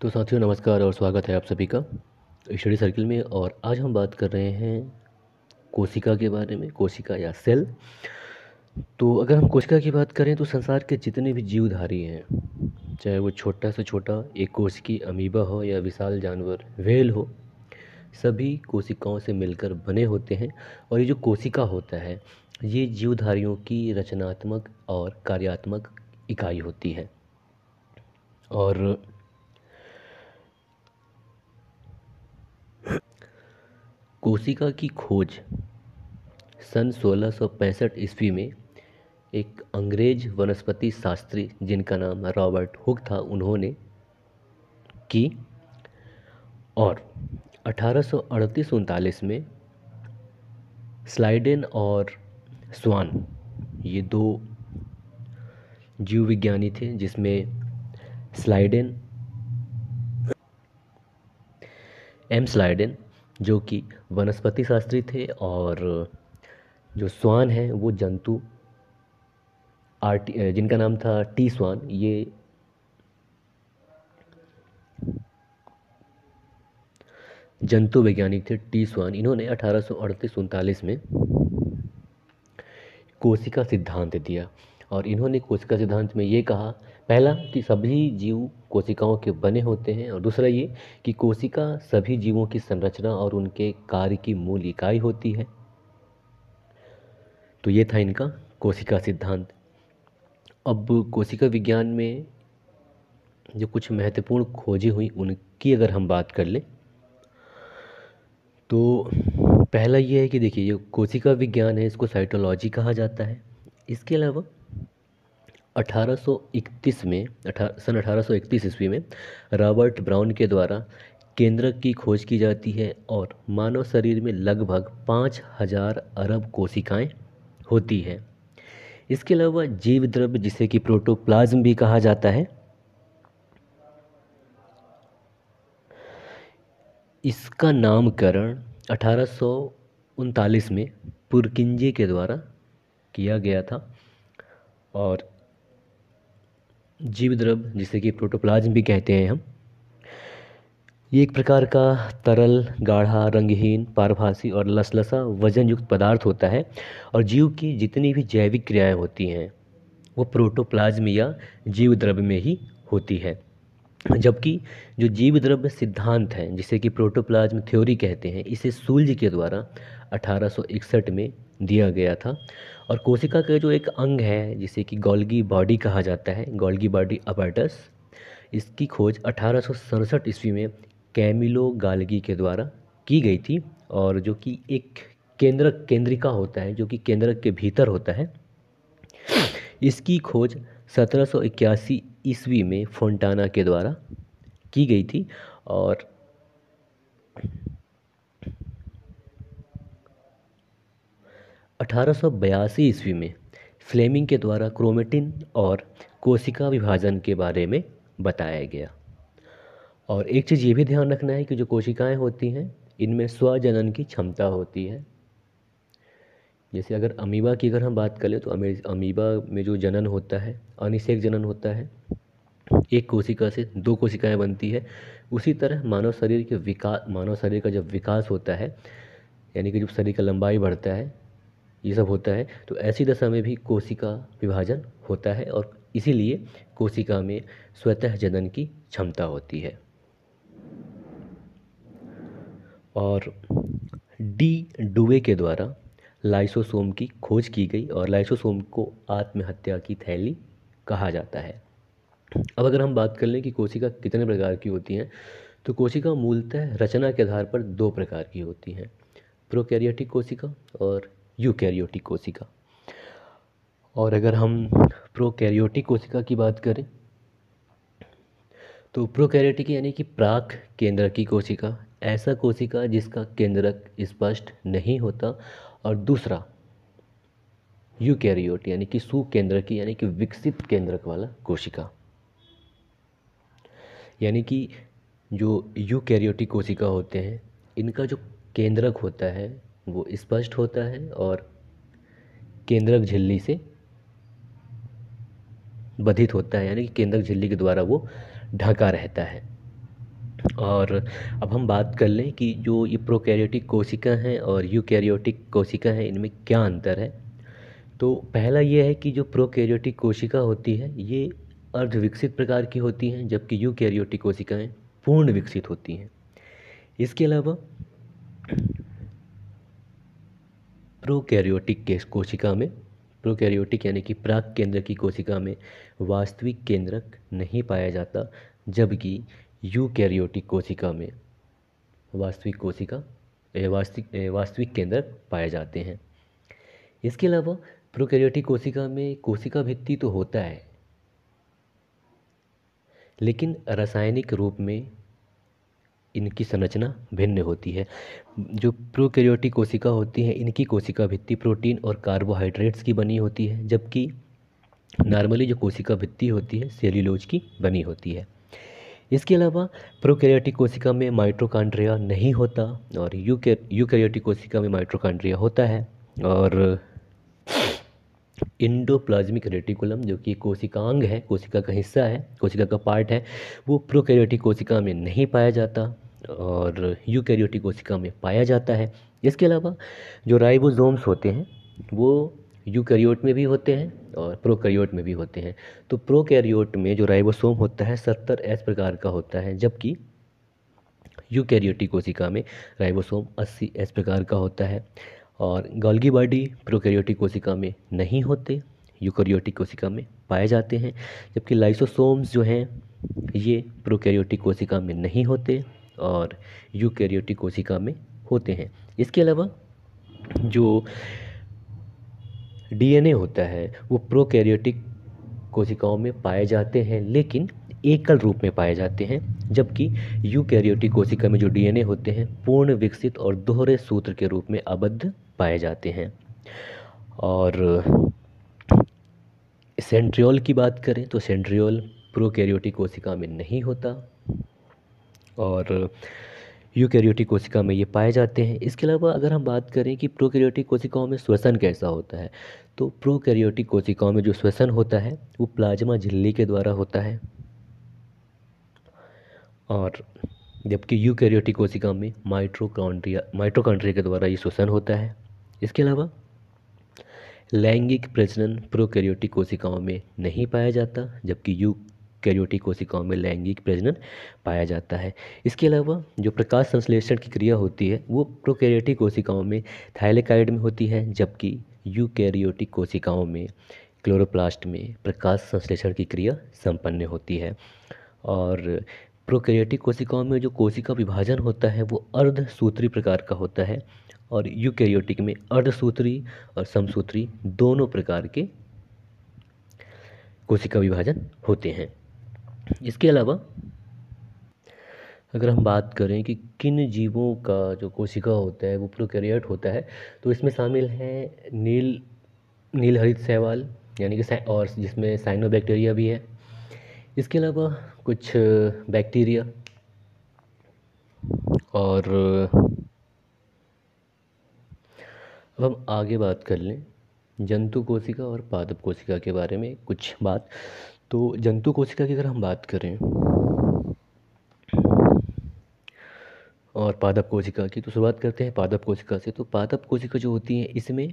तो साथियों नमस्कार और स्वागत है आप सभी का स्टडी सर्किल में और आज हम बात कर रहे हैं कोशिका के बारे में कोशिका या सेल तो अगर हम कोशिका की बात करें तो संसार के जितने भी जीवधारी हैं चाहे वो छोटा से छोटा एक कोशिकी अमीबा हो या विशाल जानवर वेल हो सभी कोशिकाओं से मिलकर बने होते हैं और ये जो कोशिका होता है ये जीवधारियों की रचनात्मक और कार्यात्मक इकाई होती है और कोशिका की खोज सन 1665 ईस्वी में एक अंग्रेज वनस्पति शास्त्री जिनका नाम रॉबर्ट हुक था उन्होंने की और अठारह उनतालीस में स्लाइडेन और स्वान ये दो जीव विज्ञानी थे जिसमें स्लाइडेन एम स्लाइडेन जो कि वनस्पति शास्त्री थे और जो स्वान है वो जंतु आर्ट जिनका नाम था टी स्वान ये जंतु वैज्ञानिक थे टी स्वान इन्होंने अठारह सौ में कोशिका सिद्धांत दिया और इन्होंने कोशिका सिद्धांत में ये कहा पहला कि सभी जीव कोशिकाओं के बने होते हैं और दूसरा ये कि कोशिका सभी जीवों की संरचना और उनके कार्य की मूल इकाई होती है तो ये था इनका कोशिका सिद्धांत अब कोशिका विज्ञान में जो कुछ महत्वपूर्ण खोजें हुई उनकी अगर हम बात कर लें तो पहला ये है कि देखिए जो कोशिका विज्ञान है इसको साइटोलॉजी कहा जाता है इसके अलावा 1831 में सन 1831 ईस्वी में रॉबर्ट ब्राउन के द्वारा केंद्र की खोज की जाती है और मानव शरीर में लगभग पाँच हजार अरब कोशिकाएं होती हैं इसके अलावा जीव द्रव्य जिसे कि प्रोटोप्लाज्म भी कहा जाता है इसका नामकरण अठारह में पुरकिंजे के द्वारा किया गया था और जीव द्रव जिसे कि प्रोटोप्लाज्म भी कहते हैं हम ये एक प्रकार का तरल गाढ़ा रंगहीन पारभासी और लसलसा वजन युक्त पदार्थ होता है और जीव की जितनी भी जैविक क्रियाएं होती हैं वो प्रोटोप्लाज्म या जीव द्रव में ही होती है जबकि जो जीव द्रव्य सिद्धांत है जिसे कि प्रोटोप्लाज्म थ्योरी कहते हैं इसे सूल्ज के द्वारा 1861 में दिया गया था और कोशिका का जो एक अंग है जिसे कि गोल्गी बॉडी कहा जाता है गोल्गी बॉडी अपार्टस इसकी खोज अठारह ईस्वी में कैमिलो गालगी के द्वारा की गई थी और जो कि एक केंद्रक केंद्रिका होता है जो कि केंद्रक के भीतर होता है इसकी खोज सत्रह ईस्वी में फोंटाना के द्वारा की गई थी और अठारह ईस्वी में फ्लेमिंग के द्वारा क्रोमेटिन और कोशिका विभाजन के बारे में बताया गया और एक चीज़ ये भी ध्यान रखना है कि जो कोशिकाएं होती हैं इनमें स्वजनन की क्षमता होती है जैसे अगर अमीबा की अगर हम बात कर लें तो अमीबा में जो जनन होता है अनिषेक जनन होता है एक कोशिका से दो कोशिकाएं बनती है उसी तरह मानव शरीर के विकास मानव शरीर का जब विकास होता है यानी कि जब शरीर का लंबाई बढ़ता है ये सब होता है तो ऐसी दशा में भी कोशिका विभाजन होता है और इसीलिए कोशिका में स्वतः जनन की क्षमता होती है और डी डुवे के द्वारा लाइसोसोम की खोज की गई और लाइसोसोम को आत्महत्या की थैली कहा जाता है अब अगर हम बात कर लें कि कोशिका कितने प्रकार की होती हैं तो कोशिका मूलतः रचना के आधार पर दो प्रकार की होती हैं प्रोकैरियोटिक कोशिका और यूकैरियोटिक कोशिका और अगर हम प्रोकैरियोटिक कोशिका की बात करें तो प्रोकैरियोटिक यानी कि प्राक केंद्र की कोशिका ऐसा कोशिका जिसका केंद्रक स्पष्ट नहीं होता और दूसरा यूकैरियोट यानी कि सुकेंद्र की यानी कि विकसित केंद्रक वाला कोशिका यानी कि जो यूकैरियोटिक कोशिका होते हैं इनका जो केंद्रक होता है वो स्पष्ट होता है और केंद्रक झिल्ली से बधित होता है यानी कि केंद्रक झिल्ली के द्वारा वो ढका रहता है और अब हम बात कर लें कि जो ये प्रोकैरियोटिक कोशिका हैं और यूकैरियोटिक कोशिका हैं इनमें क्या अंतर है तो पहला ये है कि जो प्रोकैरियोटिक कोशिका होती है ये अर्धविकसित प्रकार की होती हैं जबकि यूकैरियोटिक कोशिकाएं पूर्ण विकसित होती हैं इसके अलावा प्रोकैरियोटिक के कोशिका में प्रोकैरियोटिक यानी कि प्राक केंद्र की कोशिका में वास्तविक केंद्रक नहीं पाया जाता जबकि यूकैरियोटिक कोशिका में वास्तविक कोशिका वास्तविक वास्तविक के अंदर पाए जाते हैं इसके अलावा प्रोकैरियोटिक कोशिका में कोशिका भित्ति तो होता है लेकिन रासायनिक रूप में इनकी संरचना भिन्न होती है जो प्रोकैरियोटिक कोशिका होती है इनकी कोशिका भित्ति प्रोटीन और कार्बोहाइड्रेट्स की बनी होती है जबकि नॉर्मली जो कोशिका भित्ति होती है सेल्यूलोज की बनी होती है इसके अलावा प्रोकैरियोटिक कोशिका में माइट्रोकांड्रिया नहीं होता और यूकैरियोटिक कोशिका में माइट्रोकांड्रिया होता है और इंडोप्लाज्मिक रेटिकुलम जो कि कोशिकांग है कोशिका का हिस्सा है कोशिका का पार्ट है वो प्रोकैरियोटिक कोशिका में नहीं पाया जाता और यूकैरियोटिक कोशिका में पाया जाता है इसके अलावा जो राइबोसोम्स होते हैं वो यूकैरियोट में भी होते हैं और प्रोकैरियोट में भी होते हैं तो प्रोकैरियोट में जो राइबोसोम होता है सत्तर एस प्रकार का होता है जबकि यूकैरियोटिक कोशिका में राइबोसोम अस्सी एस प्रकार का होता है और गॉल्गी बॉडी प्रोकैरियोटिक कोशिका में नहीं होते यूकैरियोटिक कोशिका में पाए जाते हैं जबकि लाइसोसोम्स जो हैं ये प्रोकैरियोटिक कोशिका में नहीं होते और यूकैरियोटिक कोशिका में होते हैं इसके अलावा जो डीएनए होता है वो प्रोकैरियोटिक कोशिकाओं में पाए जाते हैं लेकिन एकल रूप में पाए जाते हैं जबकि यूकैरियोटिक कोशिका में जो डीएनए होते हैं पूर्ण विकसित और दोहरे सूत्र के रूप में अबद्ध पाए जाते हैं और सेंट्रियोल की बात करें तो सेंट्रियोल प्रोकैरियोटिक कोशिका में नहीं होता और यूकैरियोटिक कोशिका में ये पाए जाते हैं इसके अलावा अगर हम बात करें कि प्रोकैरियोटिक कोशिकाओं में श्वसन कैसा होता है तो प्रोकैरियोटिक कोशिकाओं में जो श्वसन होता है वो प्लाज्मा झिल्ली के द्वारा होता है और जबकि यूकैरियोटिक कोशिका में माइट्रोकॉन्ड्रिया माइट्रोकॉन्ड्रिया के द्वारा ये श्वसन होता है इसके अलावा लैंगिक प्रजनन प्रोकैरियोटिक कोशिकाओं में नहीं पाया जाता जबकि यू कैरियोटिक कोशिकाओं में लैंगिक प्रजनन पाया जाता है इसके अलावा जो प्रकाश संश्लेषण की क्रिया होती है वो प्रोकैरियोटिक कोशिकाओं में थाइलेकाइड में होती है जबकि यूकैरियोटिक कोशिकाओं में क्लोरोप्लास्ट में प्रकाश संश्लेषण की क्रिया संपन्न होती है और प्रोकैरियोटिक कोशिकाओं में जो कोशिका विभाजन होता है वो अर्धसूत्री प्रकार का होता है और यूकैरियोटिक में अर्धसूत्री और समसूत्री दोनों प्रकार के कोशिका विभाजन होते हैं इसके अलावा अगर हम बात करें कि किन जीवों का जो कोशिका होता है वो प्रोकैरियोट होता है तो इसमें शामिल हैं नील नील हरित सहवाल यानी कि और जिसमें साइनोबैक्टीरिया भी है इसके अलावा कुछ बैक्टीरिया और अब हम आगे बात कर लें जंतु कोशिका और पादप कोशिका के बारे में कुछ बात तो जंतु कोशिका की अगर हम बात करें और पादप कोशिका की तो शुरुआत करते हैं पादप कोशिका से तो पादप कोशिका जो होती है इसमें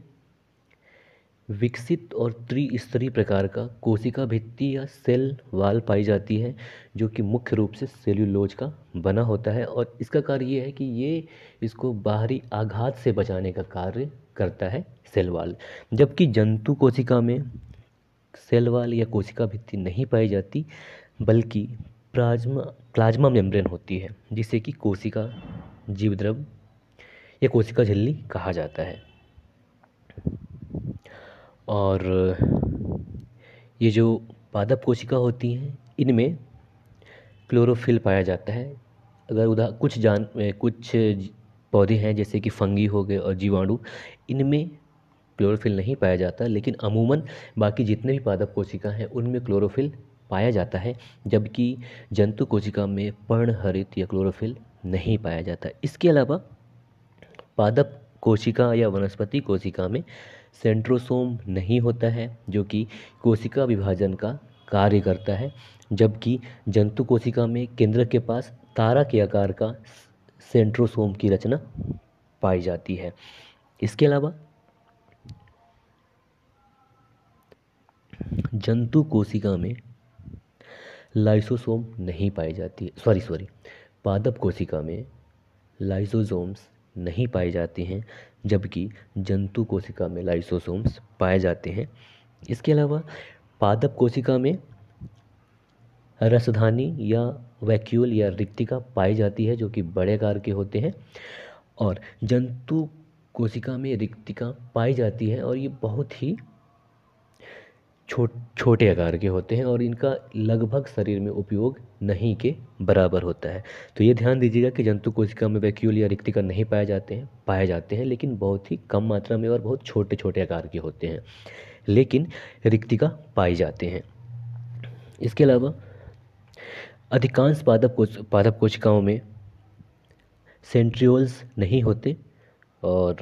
विकसित और त्रिस्तरीय प्रकार का कोशिका भित्ति या सेल वाल पाई जाती है जो कि मुख्य रूप से सेल्यूलोज का बना होता है और इसका कार्य ये है कि ये इसको बाहरी आघात से बचाने का कार्य करता है सेल वाल जबकि जंतु कोशिका में सेल वाल या कोशिका भित्ति नहीं पाई जाती बल्कि प्लाज्मा प्लाज्मा मेम्ब्रेन होती है जिसे कि कोशिका जीवद्रव या कोशिका झिल्ली कहा जाता है और ये जो पादप कोशिका होती हैं इनमें क्लोरोफिल पाया जाता है अगर उदा कुछ जान कुछ पौधे हैं जैसे कि फंगी हो गए और जीवाणु इनमें क्लोरोफिल नहीं पाया जाता लेकिन अमूमन बाकी जितने भी पादप कोशिका हैं उनमें क्लोरोफिल पाया जाता है जबकि जंतु कोशिका में पर्णहरित या क्लोरोफिल नहीं पाया जाता इसके अलावा पादप कोशिका या वनस्पति कोशिका में सेंट्रोसोम नहीं होता है जो कि कोशिका विभाजन का कार्य करता है जबकि जंतु कोशिका में केंद्र के पास तारा के आकार का सेंट्रोसोम की रचना पाई जाती है इसके अलावा जंतु कोशिका में लाइसोसोम नहीं पाई जाती सॉरी सॉरी पादप कोशिका में लाइसोसोम्स नहीं पाए जाते हैं जबकि जंतु कोशिका में लाइसोसोम्स पाए जाते हैं इसके अलावा पादप कोशिका में रसधानी या वैक्यूल या रिक्तिका पाई जाती है जो कि बड़े आकार के होते हैं और जंतु कोशिका में रिक्तिका पाई जाती है और ये बहुत ही छोट छोटे आकार के होते हैं और इनका लगभग शरीर में उपयोग नहीं के बराबर होता है तो ये ध्यान दीजिएगा कि जंतु कोशिका में वैक्यूल या रिक्तिका नहीं पाए जाते हैं पाए जाते हैं लेकिन बहुत ही कम मात्रा में और बहुत छोटे छोटे आकार के होते हैं लेकिन रिक्तिका पाए जाते हैं इसके अलावा अधिकांश पादप कोश पादप कोशिकाओं में सेंट्रियोल्स नहीं होते और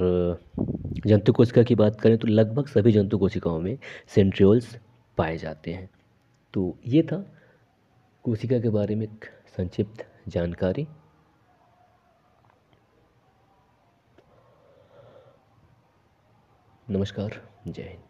जंतु कोशिका की बात करें तो लगभग सभी जंतु कोशिकाओं में सेंट्रियोल्स पाए जाते हैं तो ये था कोशिका के बारे में संक्षिप्त जानकारी नमस्कार जय हिंद